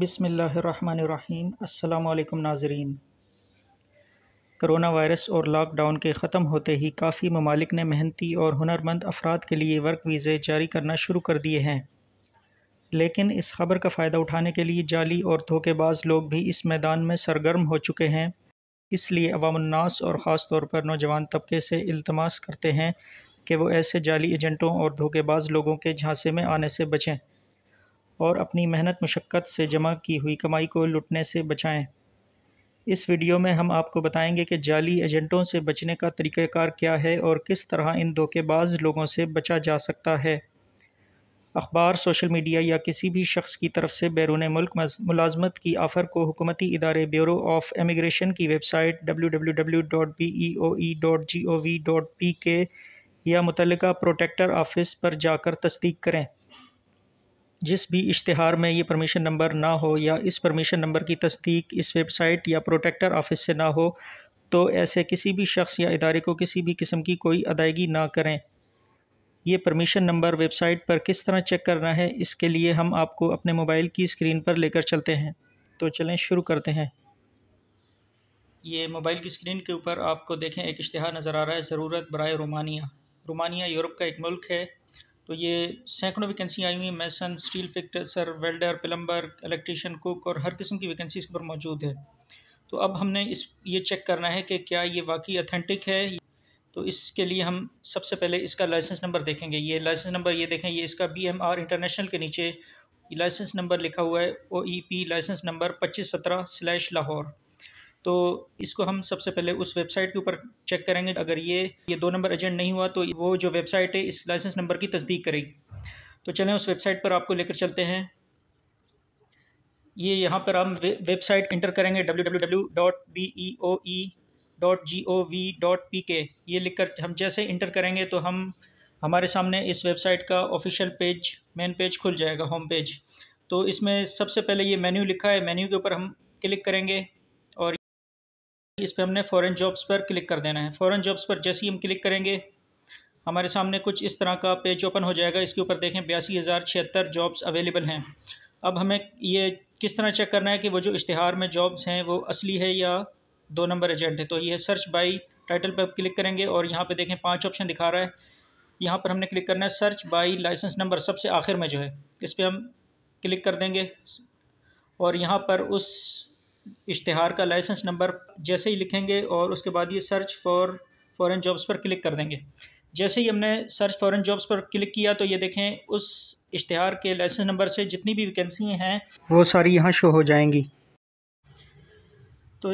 बिसमीम् अल्लाम नाजरीन corona virus और लॉकडाउन के ख़त्म होते ही काफ़ी ममालिक ने मेहनती और हुनरमंद अफराद के लिए वर्क वीज़े जारी करना शुरू कर दिए हैं लेकिन इस खबर का फ़ायदा उठाने के लिए जाली और धोखेबाज लोग भी इस मैदान में सरगर्म हो चुके हैं इसलिए अवामनास और ख़ास तौर पर नौजवान तबके से इल्तमास करते हैं कि वो ऐसे जाली एजेंटों और धोखेबाज लोगों के झांसे में आने से बचें और अपनी मेहनत मशक्क़त से जमा की हुई कमाई को लुटने से बचाएं इस वीडियो में हम आपको बताएंगे कि जाली एजेंटों से बचने का तरीक़ाकार क्या है और किस तरह इन धोखेबाज लोगों से बचा जा सकता है अखबार सोशल मीडिया या किसी भी शख्स की तरफ से बैरून मुल्क मुलाजमत की आफ़र को हुकूमती इदारे ब्यूरो ऑफ इमिग्रेशन की website W W W dot B E O E dot G O V dot P K या मुतलका प्रोटेक्टर ऑफिस पर जाकर तस्दीक करें जिस भी इश्तहार में ये परमिशन नंबर ना हो या इस परमिशन नंबर की तस्दीक इस वेबसाइट या प्रोटेक्टर ऑफिस से ना हो तो ऐसे किसी भी शख्स या इदारे को किसी भी किस्म की कोई अदायगी ना करें ये परमिशन नंबर वेबसाइट पर किस तरह चेक करना है इसके लिए हम आपको अपने मोबाइल की स्क्रीन पर लेकर चलते हैं तो चलें शुरू करते हैं ये मोबाइल की स्क्रीन के ऊपर आपको देखें एक इश्तहार नज़र आ रहा है ज़रूरत बरए रोमानिया रोमानिया यूरोप का एक मुल्क है तो ये सैकड़ों वैकेंसी आई हुई हैं mason steel fixer welder plumber electrician cook और हर किस्म की वैकेंसी इस पर मौजूद है तो अब हमने इस ये चेक करना है कि क्या ये वाकई अथेंटिक है तो इसके लिए हम सबसे पहले इसका लाइसेंस नंबर देखेंगे ये लाइसेंस नंबर ये देखें ये इसका बी एम आर इंटरनेशनल के नीचे लाइसेंस नंबर लिखा हुआ है O E P licence number पच्चीस सत्रह स्लैश लाहौर तो इसको हम सबसे पहले उस वेबसाइट के ऊपर चेक करेंगे अगर ये ये दो नंबर एजेंट नहीं हुआ तो वो जो वेबसाइट है इस लाइसेंस नंबर की तस्दीक करेगी तो चलें उस वेबसाइट पर आपको लेकर चलते हैं ये यहाँ पर हम वेबसाइट इंटर करेंगे www.beoe.gov.pk ये लिखकर हम जैसे इंटर करेंगे तो हम हमारे सामने इस वेबसाइट का ऑफिशियल पेज मेन पेज खुल जाएगा होम पेज तो इसमें सबसे पहले ये मेन्यू लिखा है मेन्यू के ऊपर हम क्लिक करेंगे इस पर हमने फ़ॉरन जॉब्स पर क्लिक कर देना है फ़ॉरन जॉब्स पर जैसे ही हम क्लिक करेंगे हमारे सामने कुछ इस तरह का पेज ओपन हो जाएगा इसके ऊपर देखें बयासी हज़ार छिहत्तर जॉब्स अवेलेबल हैं अब हमें ये किस तरह चेक करना है कि वो जो इश्तहार में जॉब्स हैं वो असली है या दो नंबर एजेंट है तो ये सर्च बाई टाइटल पर क्लिक करेंगे और यहाँ पर देखें पाँच ऑप्शन दिखा रहा है यहाँ पर हमने क्लिक करना है सर्च बाई लाइसेंस नंबर सबसे आखिर में जो है इस पर हम क्लिक कर देंगे और यहाँ पर उस इश्तहार का लाइसेंस नंबर जैसे ही लिखेंगे और उसके बाद ये सर्च फॉर फॉरेन जॉब्स पर क्लिक कर देंगे जैसे ही हमने सर्च फॉरेन जॉब्स पर क्लिक किया तो ये देखें उस इश्तहार के लाइसेंस नंबर से जितनी भी वैकेंसी हैं वो सारी यहाँ शो हो जाएंगी तो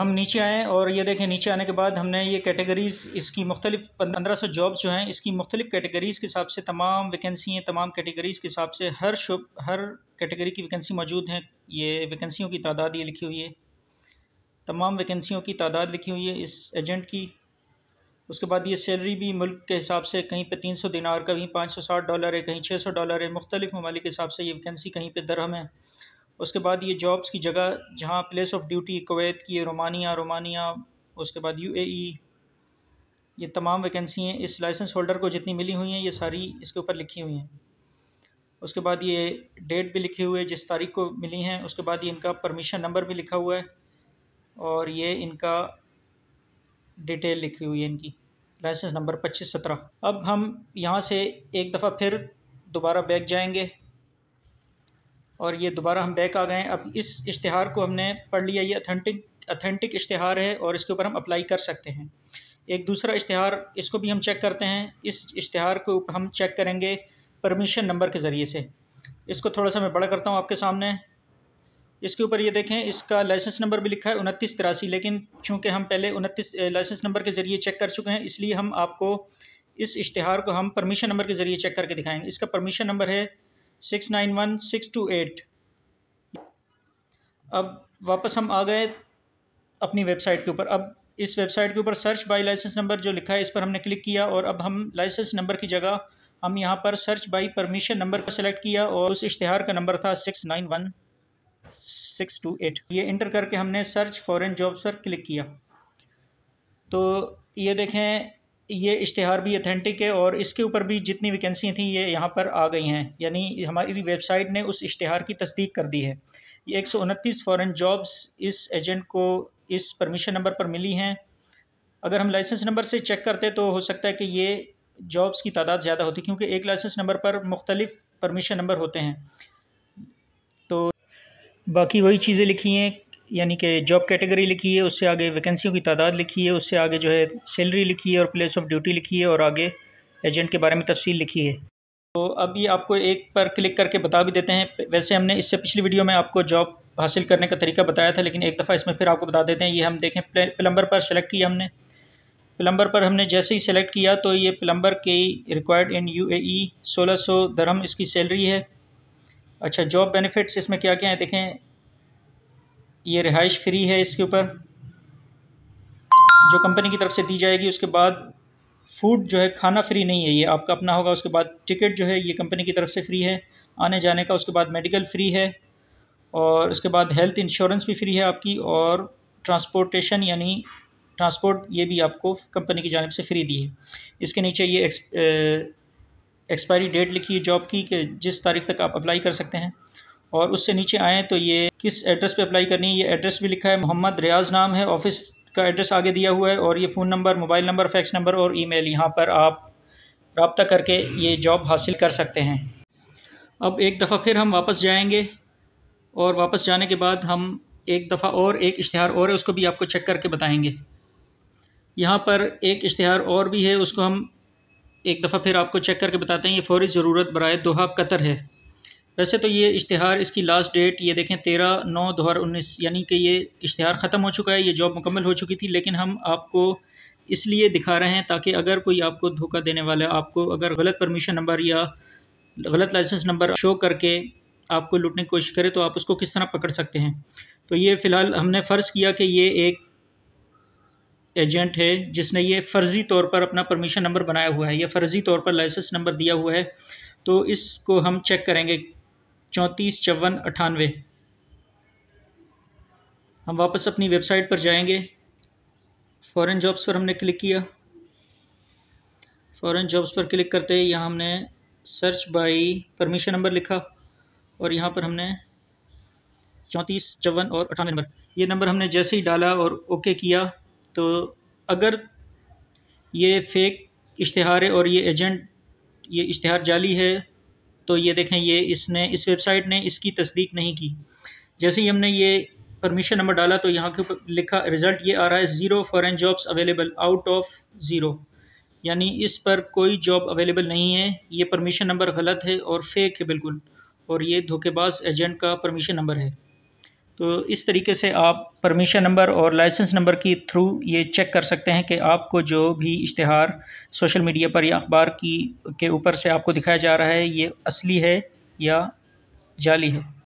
हम नीचे आएँ और ये देखें नीचे आने के बाद हमने ये कैटेगरीज़ इसकी मुख्तलिफ पंद्रह सौ जॉब्स जो हैं इसकी मुख्तलिफ कैटेगरीज़ के हिसाब से तमाम वैकेंसी हैं तमाम कैटेगरीज़ के हिसाब से हर शुभ हर कैटेगरी की वैकेंसी मौजूद हैं ये वैकेंसीयों की तादाद ये लिखी हुई है तमाम वैकेंसीयों की तादाद लिखी हुई है इस एजेंट की उसके बाद ये सैलरी भी मुल्क के हिसाब से कहीं पर तीन सौ दिनार कहीं पाँच सौ साठ डॉलर है कहीं छः सौ डॉलर है मुख्तलिफ ममालिक के हिसाब से ये वैकेंसी कहीं पर दरहम है उसके बाद ये जॉब्स की जगह जहाँ प्लेस ऑफ ड्यूटी कोवैत की है रोमानिया रोमानिया उसके बाद यूएई e, ये तमाम वैकेंसी हैं इस लाइसेंस होल्डर को जितनी मिली हुई हैं ये सारी इसके ऊपर लिखी हुई हैं उसके बाद ये डेट भी लिखी हुई है जिस तारीख को मिली हैं उसके बाद ये इनका परमिशन नंबर भी लिखा हुआ है और ये इनका डिटेल लिखी हुई है इनकी लाइसेंस नंबर पच्चीस सत्रह अब हम यहाँ से एक दफ़ा फिर दोबारा बैग जाएंगे और ये दोबारा हम बैक आ गए अब इस इश्तहार को हमने पढ़ लिया ये अथेंटिक अथेंटिक इश्तहार है और इसके ऊपर हम अप्लाई कर सकते हैं एक दूसरा इश्तहार इसको भी हम चेक करते हैं इस इश्तहार के ऊपर हम चेक करेंगे परमिशन नंबर के ज़रिए से इसको थोड़ा सा मैं बड़ा करता हूँ आपके सामने इसके ऊपर ये देखें इसका लाइसेंस नंबर भी लिखा है उनतीस तिरासी लेकिन चूँकि हम पहले उनतीस लाइसेंस नंबर के ज़रिए चेक कर चुके हैं इसलिए हम आपको इस इश्तहार को हम परमिशन नंबर के ज़रिए चेक करके दिखाएंगे इसका परमिशन नंबर है six nine one six two eight अब वापस हम आ गए अपनी वेबसाइट के ऊपर अब इस वेबसाइट के ऊपर सर्च बाय लाइसेंस नंबर जो लिखा है इस पर हमने क्लिक किया और अब हम लाइसेंस नंबर की जगह हम यहाँ पर सर्च बाय परमिशन नंबर पर सेलेक्ट किया और उस इश्तहार का नंबर था six nine one six two eight ये इंटर करके हमने सर्च फॉरेन जॉब्स पर क्लिक किया तो ये देखें ये इश्तहार भी अथेंटिक है और इसके ऊपर भी जितनी वैकेंसी थी ये यहाँ पर आ गई हैं यानी हमारी वेबसाइट ने उस इश्तहार की तस्दीक कर दी है ये एक सौ उनतीस फॉरन जॉब्स इस एजेंट को इस परमिशन नंबर पर मिली हैं अगर हम लाइसेंस नंबर से चेक करते तो हो सकता है कि ये जॉब्स की तादाद ज़्यादा होती क्योंकि एक लाइसेंस नंबर पर मुख्तलिफ परमिशन नंबर होते हैं तो बाकी वही चीज़ें लिखी हैं यानी कि जॉब कैटेगरी लिखी है उससे आगे वैकेंसियों की तादाद लिखी है उससे आगे जो है सैलरी लिखी है और प्लेस ऑफ ड्यूटी लिखी है और आगे एजेंट के बारे में तफसील लिखी है तो अब ये आपको एक पर क्लिक करके बता भी देते हैं वैसे हमने इससे पिछली वीडियो में आपको जॉब हासिल करने का तरीका बताया था लेकिन एक दफ़ा इसमें फिर आपको बता देते हैं ये हम देखें प्लम्बर पर सेलेक्ट किया हमने प्लम्बर पर हमने जैसे ही सेलेक्ट किया तो ये प्लम्बर के रिक्वायर्ड इन यू ए सोलह सौ दरहम इसकी सैलरी है अच्छा जॉब बेनिफिट्स इसमें क्या क्या है देखें ये रिहाइश फ्री है इसके ऊपर जो कंपनी की तरफ से दी जाएगी उसके बाद फूड जो है खाना फ्री नहीं है ये आपका अपना होगा उसके बाद टिकट जो है ये कंपनी की तरफ से फ्री है आने जाने का उसके बाद मेडिकल फ्री है और उसके बाद हेल्थ इंश्योरेंस भी फ्री है आपकी और ट्रांसपोर्टेशन यानी ट्रांसपोर्ट ये भी आपको कंपनी की जानब से फ्री दी है इसके नीचे ये एक्सपायरी डेट लिखी है जॉब की कि जिस तारीख तक आप अप्लाई कर सकते हैं और उससे नीचे आएँ तो ये किस एड्रेस पे अप्लाई करनी है ये एड्रेस भी लिखा है मोहम्मद रियाज नाम है ऑफिस का एड्रेस आगे दिया हुआ है और ये phone number mobile number fax number और ईमेल यहाँ पर आप रबता करके ये जॉब हासिल कर सकते हैं अब एक दफ़ा फिर हम वापस जाएंगे और वापस जाने के बाद हम एक दफ़ा और एक इश्तहार और है उसको भी आपको चेक करके बताएंगे यहाँ पर एक इश्तहार और भी है उसको हम एक दफ़ा फिर आपको चेक करके बताते हैं ये फ़ौरी ज़रूरत बरए दोहा कतर है वैसे तो ये इश्तहार इसकी लास्ट डेट ये देखें तेरह नौ दो हज़ार उन्नीस यानी कि ये इश्तहार ख़त्म हो चुका है ये जॉब मुकम्मल हो चुकी थी लेकिन हम आपको इसलिए दिखा रहे हैं ताकि अगर कोई आपको धोखा देने वाला आपको अगर गलत परमिशन नंबर या गलत लाइसेंस नंबर शो करके आपको लूटने की कोशिश करे तो आप उसको किस तरह पकड़ सकते हैं तो ये फ़िलहाल हमने फ़र्ज़ किया कि ये एक एजेंट है जिसने ये फ़र्ज़ी तौर पर अपना परमिशन नंबर बनाया हुआ है या फ़र्ज़ी तौर पर लाइसेंस नंबर दिया हुआ है तो इसको हम चेक करेंगे चौंतीस चौवन अठानवे हम वापस अपनी वेबसाइट पर जाएंगे फॉरेन जॉब्स पर हमने क्लिक किया फॉरेन जॉब्स पर क्लिक करते ही यहाँ हमने सर्च बाई परमिशन नंबर लिखा और यहाँ पर हमने चौंतीस चौवन और अठानवे नंबर ये नंबर हमने जैसे ही डाला और ओके किया तो अगर ये फेक इश्तहार है और ये एजेंट ये इश्तहार जाली है तो ये देखें ये इसने इस वेबसाइट ने इसकी तस्दीक नहीं की जैसे ही हमने ये परमिशन नंबर डाला तो यहाँ के ऊपर लिखा रिज़ल्ट ये आ रहा है zero foreign jobs available out of zero यानी इस पर कोई जॉब अवेलेबल नहीं है ये परमिशन नंबर गलत है और फेक है बिल्कुल और ये धोखेबाज एजेंट का परमिशन नंबर है तो इस तरीके से आप परमिशन नंबर और लाइसेंस नंबर की थ्रू ये चेक कर सकते हैं कि आपको जो भी इश्तहार सोशल मीडिया पर या अखबार की के ऊपर से आपको दिखाया जा रहा है ये असली है या जाली है